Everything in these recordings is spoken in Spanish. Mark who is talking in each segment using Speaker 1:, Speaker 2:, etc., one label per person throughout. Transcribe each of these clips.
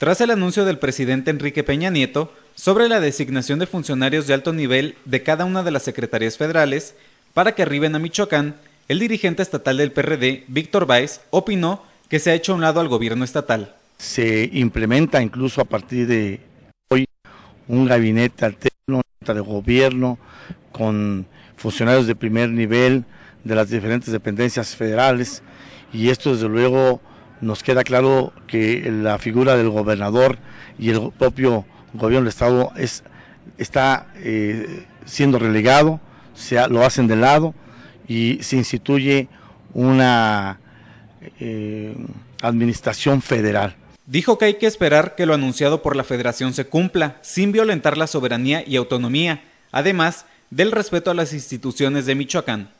Speaker 1: Tras el anuncio del presidente Enrique Peña Nieto sobre la designación de funcionarios de alto nivel de cada una de las secretarías federales para que arriben a Michoacán, el dirigente estatal del PRD, Víctor Báez, opinó que se ha hecho a un lado al gobierno estatal. Se implementa incluso a
Speaker 2: partir de hoy un gabinete alterno de gobierno con funcionarios de primer nivel de las diferentes dependencias federales y esto desde luego nos queda claro que la figura del gobernador y el propio gobierno del Estado es, está eh, siendo relegado, se, lo hacen de lado y se instituye una
Speaker 1: eh, administración federal. Dijo que hay que esperar que lo anunciado por la federación se cumpla, sin violentar la soberanía y autonomía, además del respeto a las instituciones de Michoacán.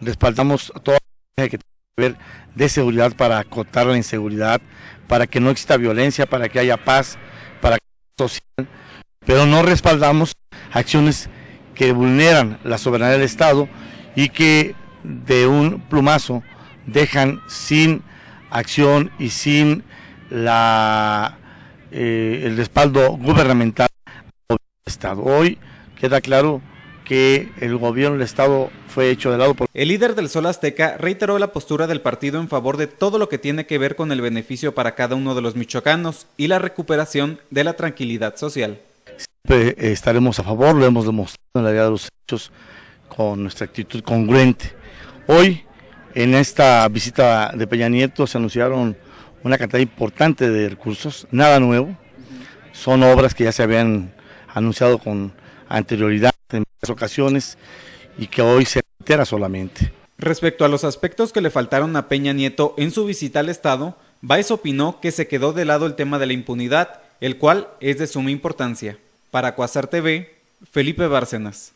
Speaker 2: Respaldamos toda la que tiene que ver de seguridad para acotar la inseguridad, para que no exista violencia, para que haya paz, para que haya social, pero no respaldamos acciones que vulneran la soberanía del Estado y que de un plumazo dejan sin acción y sin la, eh, el respaldo gubernamental del Estado. Hoy queda claro que
Speaker 1: el gobierno del Estado fue hecho de lado. El líder del Sol Azteca reiteró la postura del partido en favor de todo lo que tiene que ver con el beneficio para cada uno de los michoacanos y la recuperación de la tranquilidad social.
Speaker 2: estaremos a favor, lo hemos demostrado en la vida de los hechos con nuestra actitud congruente. Hoy, en esta visita de Peña Nieto, se anunciaron una cantidad importante de recursos, nada nuevo, son obras que ya se habían anunciado con anterioridad en varias ocasiones y que hoy se entera solamente.
Speaker 1: Respecto a los aspectos que le faltaron a Peña Nieto en su visita al Estado, Baez opinó que se quedó de lado el tema de la impunidad, el cual es de suma importancia. Para Cuasar TV, Felipe Bárcenas.